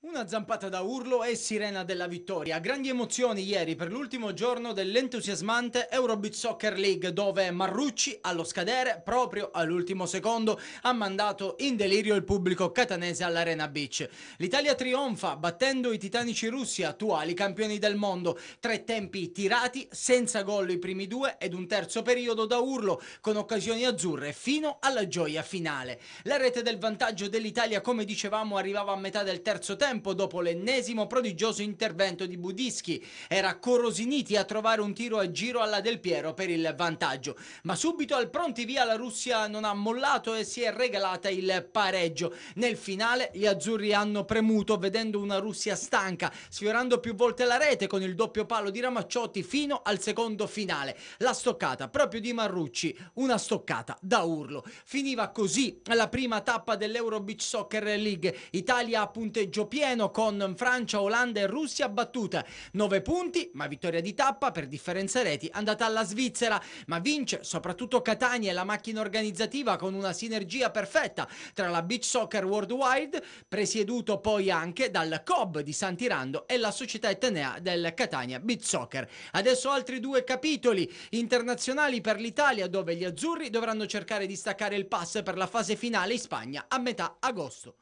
Una zampata da urlo e sirena della vittoria. Grandi emozioni ieri per l'ultimo giorno dell'entusiasmante Eurobeat Soccer League dove Marrucci allo scadere proprio all'ultimo secondo ha mandato in delirio il pubblico catanese all'Arena Beach. L'Italia trionfa battendo i titanici russi attuali campioni del mondo. Tre tempi tirati senza gol i primi due ed un terzo periodo da urlo con occasioni azzurre fino alla gioia finale. La rete del vantaggio dell'Italia come dicevamo arrivava a metà del terzo tempo tempo dopo l'ennesimo prodigioso intervento di Budischi. Era Corosiniti a trovare un tiro a giro alla Del Piero per il vantaggio, ma subito al pronti via la Russia non ha mollato e si è regalata il pareggio. Nel finale gli azzurri hanno premuto vedendo una Russia stanca, sfiorando più volte la rete con il doppio palo di Ramacciotti fino al secondo finale. La stoccata proprio di Marrucci, una stoccata da urlo. Finiva così la prima tappa dell'Euro Beach Soccer League. Italia a punteggio pieno pieno con Francia, Olanda e Russia battuta. 9 punti, ma vittoria di tappa per differenza reti andata alla Svizzera, ma vince soprattutto Catania e la macchina organizzativa con una sinergia perfetta tra la Beach Soccer Worldwide, presieduto poi anche dal COB di Santirando e la società etnea del Catania Beach Soccer. Adesso altri due capitoli internazionali per l'Italia dove gli azzurri dovranno cercare di staccare il pass per la fase finale in Spagna a metà agosto.